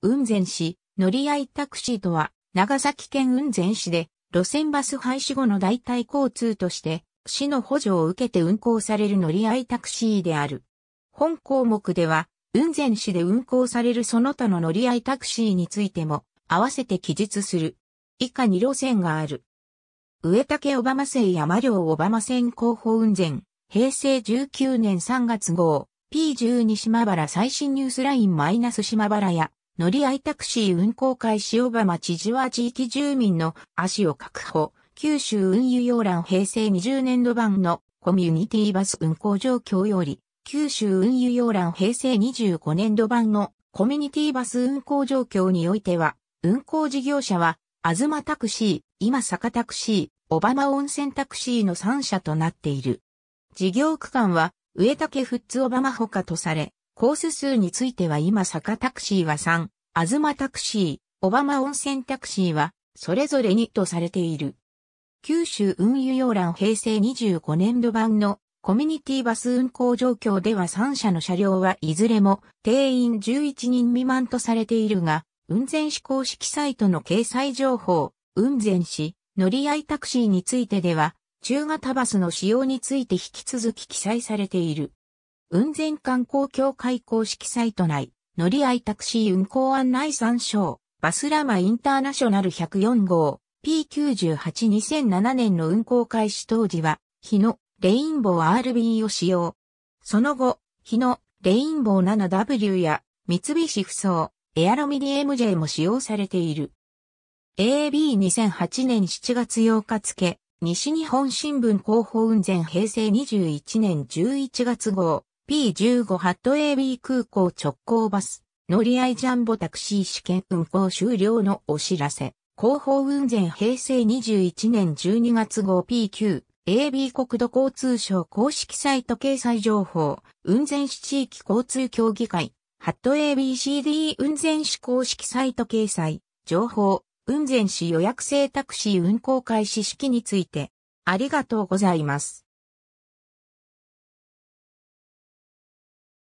雲仙市、乗り合いタクシーとは、長崎県雲仙市で、路線バス廃止後の代替交通として、市の補助を受けて運行される乗り合いタクシーである。本項目では、雲仙市で運行されるその他の乗り合いタクシーについても、合わせて記述する。以下に路線がある。上竹小浜線山両小浜線広報雲仙、平成19年3月号、P12 島原最新ニュースラインマイナス島原や、乗り合いタクシー運行会塩浜町地は地域住民の足を確保、九州運輸要欄平成20年度版のコミュニティバス運行状況より、九州運輸要欄平成25年度版のコミュニティバス運行状況においては、運行事業者は、あずまタクシー、今坂タクシー、小浜温泉タクシーの3社となっている。事業区間は、上竹富津小浜ほかとされ、コース数については今坂タクシーは3、アズマタクシー、オバマ温泉タクシーは、それぞれ2とされている。九州運輸要欄平成25年度版のコミュニティバス運行状況では3社の車両はいずれも定員11人未満とされているが、運転士公式サイトの掲載情報、運転士、乗り合いタクシーについてでは、中型バスの使用について引き続き記載されている。雲仙観光協会公式サイト内、乗り合いタクシー運行案内参照、バスラマインターナショナル104号、P98-2007 年の運行開始当時は、日野、レインボー RB を使用。その後、日野、レインボー 7W や三菱ふそう、エアロミディ MJ も使用されている。AB2008 年7月8日付、西日本新聞広報雲前平成21年11月号、P15 ハット AB 空港直行バス、乗り合いジャンボタクシー試験運行終了のお知らせ。広報運前平成21年12月号 P9。AB 国土交通省公式サイト掲載情報、運前市地域交通協議会、ハット ABCD 運前市公式サイト掲載、情報、運前市予約制タクシー運行開始式について、ありがとうございます。